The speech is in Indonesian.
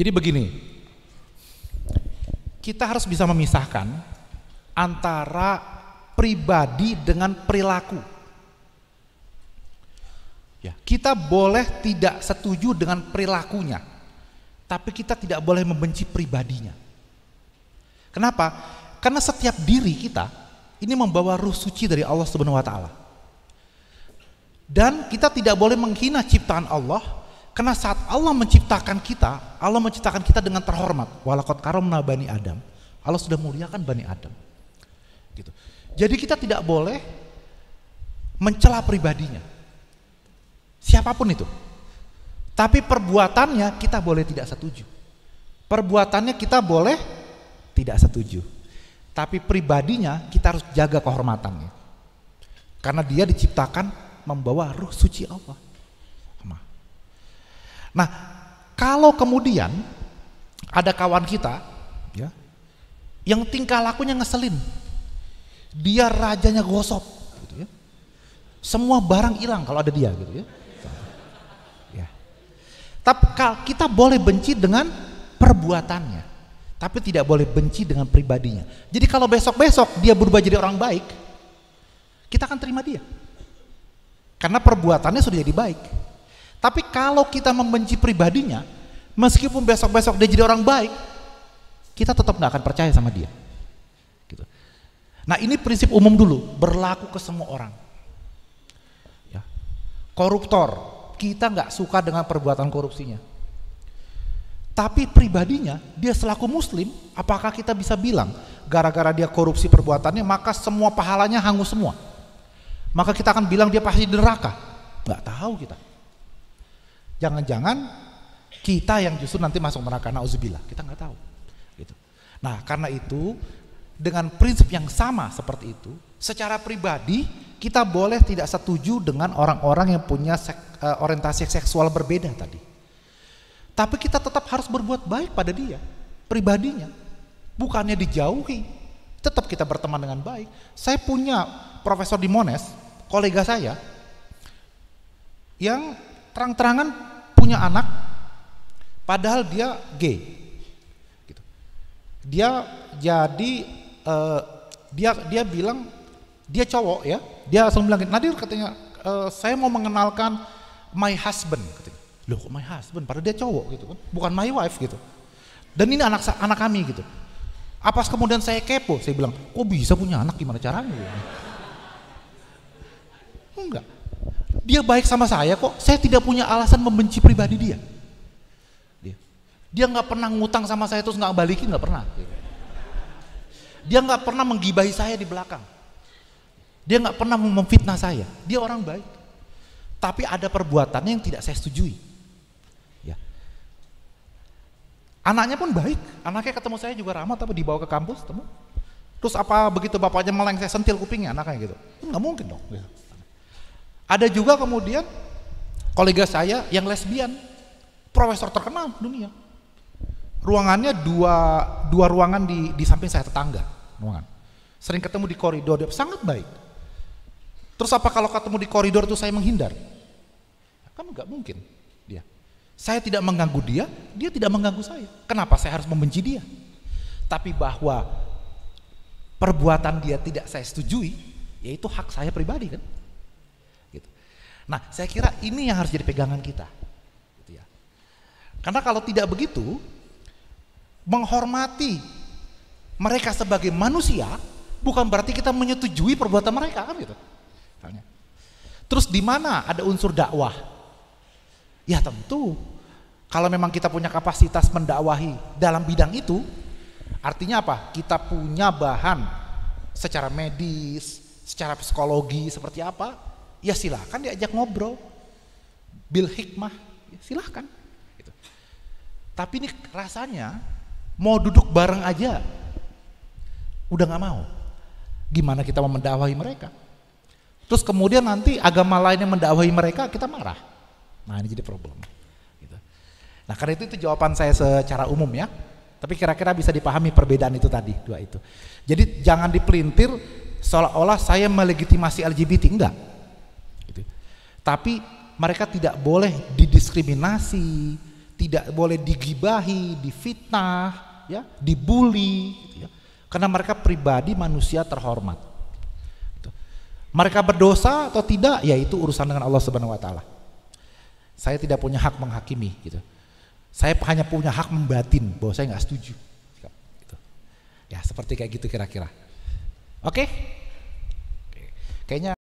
Jadi begini, kita harus bisa memisahkan antara pribadi dengan perilaku. Ya, kita boleh tidak setuju dengan perilakunya, tapi kita tidak boleh membenci pribadinya. Kenapa? Karena setiap diri kita ini membawa ruh suci dari Allah Subhanahu wa taala. Dan kita tidak boleh menghina ciptaan Allah karena saat Allah menciptakan kita, Allah menciptakan kita dengan terhormat. Walakot karomna bani Adam. Allah sudah muliakan bani Adam. Gitu. Jadi kita tidak boleh mencela pribadinya. Siapapun itu. Tapi perbuatannya kita boleh tidak setuju. Perbuatannya kita boleh tidak setuju. Tapi pribadinya kita harus jaga kehormatannya. Karena dia diciptakan membawa ruh suci Allah. Nah, kalau kemudian ada kawan kita ya yang tingkah lakunya ngeselin. Dia rajanya gosok gitu ya. Semua barang hilang kalau ada dia gitu ya. ya. Tapi kita boleh benci dengan perbuatannya, tapi tidak boleh benci dengan pribadinya. Jadi kalau besok-besok dia berubah jadi orang baik, kita akan terima dia. Karena perbuatannya sudah jadi baik. Tapi kalau kita membenci pribadinya, meskipun besok-besok dia jadi orang baik, kita tetap nggak akan percaya sama dia. Gitu. Nah ini prinsip umum dulu, berlaku ke semua orang. Ya. Koruptor, kita nggak suka dengan perbuatan korupsinya. Tapi pribadinya, dia selaku muslim, apakah kita bisa bilang, gara-gara dia korupsi perbuatannya, maka semua pahalanya hangus semua. Maka kita akan bilang dia pasti neraka. Nggak tahu kita. Jangan-jangan kita yang justru nanti masuk neraka. Nauzubillah, kita nggak tahu. Gitu. Nah, karena itu dengan prinsip yang sama seperti itu, secara pribadi kita boleh tidak setuju dengan orang-orang yang punya sek, uh, orientasi seksual berbeda tadi. Tapi kita tetap harus berbuat baik pada dia, pribadinya. Bukannya dijauhi, tetap kita berteman dengan baik. Saya punya profesor di Mones, kolega saya, yang terang-terangan punya anak padahal dia gay. Gitu. Dia jadi uh, dia dia bilang dia cowok ya. Dia langsung bilang Nadir katanya uh, saya mau mengenalkan my husband katanya. Loh kok my husband padahal dia cowok gitu kan. Bukan my wife gitu. Dan ini anak anak kami gitu. Apa kemudian saya kepo? Saya bilang, kok bisa punya anak gimana caranya? Enggak. Dia baik sama saya kok, saya tidak punya alasan membenci pribadi dia. Dia, dia nggak pernah ngutang sama saya terus nggak balikin nggak pernah. Dia nggak pernah menggibahi saya di belakang. Dia nggak pernah memfitnah saya. Dia orang baik. Tapi ada perbuatannya yang tidak saya setujui. Ya. Anaknya pun baik. Anaknya ketemu saya juga ramah tapi dibawa ke kampus, temu. Terus apa begitu bapaknya meleng saya sentil kupingnya anaknya gitu? Nggak mungkin dong. Gitu. Ada juga kemudian kolega saya yang lesbian, profesor terkenal dunia. Ruangannya dua, dua ruangan di, di samping saya tetangga, ruangan. Sering ketemu di koridor, dia sangat baik. Terus apa kalau ketemu di koridor itu saya menghindar? Kan nggak mungkin dia. Saya tidak mengganggu dia, dia tidak mengganggu saya. Kenapa saya harus membenci dia? Tapi bahwa perbuatan dia tidak saya setujui, yaitu hak saya pribadi kan. Nah, saya kira ini yang harus jadi pegangan kita. Gitu ya. Karena kalau tidak begitu, menghormati mereka sebagai manusia bukan berarti kita menyetujui perbuatan mereka kan gitu. Terus di mana ada unsur dakwah? Ya tentu. Kalau memang kita punya kapasitas mendakwahi dalam bidang itu, artinya apa? Kita punya bahan secara medis, secara psikologi seperti apa? ya silahkan diajak ngobrol. Bil hikmah, ya silahkan. Gitu. Tapi ini rasanya mau duduk bareng aja, udah nggak mau. Gimana kita mau mendakwahi mereka? Terus kemudian nanti agama lainnya yang mendakwahi mereka, kita marah. Nah ini jadi problem. Gitu. Nah karena itu, itu jawaban saya secara umum ya. Tapi kira-kira bisa dipahami perbedaan itu tadi, dua itu. Jadi jangan dipelintir seolah-olah saya melegitimasi LGBT, enggak tapi mereka tidak boleh didiskriminasi, tidak boleh digibahi, difitnah, ya, dibully, gitu ya. karena mereka pribadi manusia terhormat. Gitu. Mereka berdosa atau tidak, yaitu urusan dengan Allah Subhanahu Wa Taala. Saya tidak punya hak menghakimi, gitu. Saya hanya punya hak membatin bahwa saya nggak setuju. Gitu. Ya seperti kayak gitu kira-kira. Oke? Okay? Kayaknya.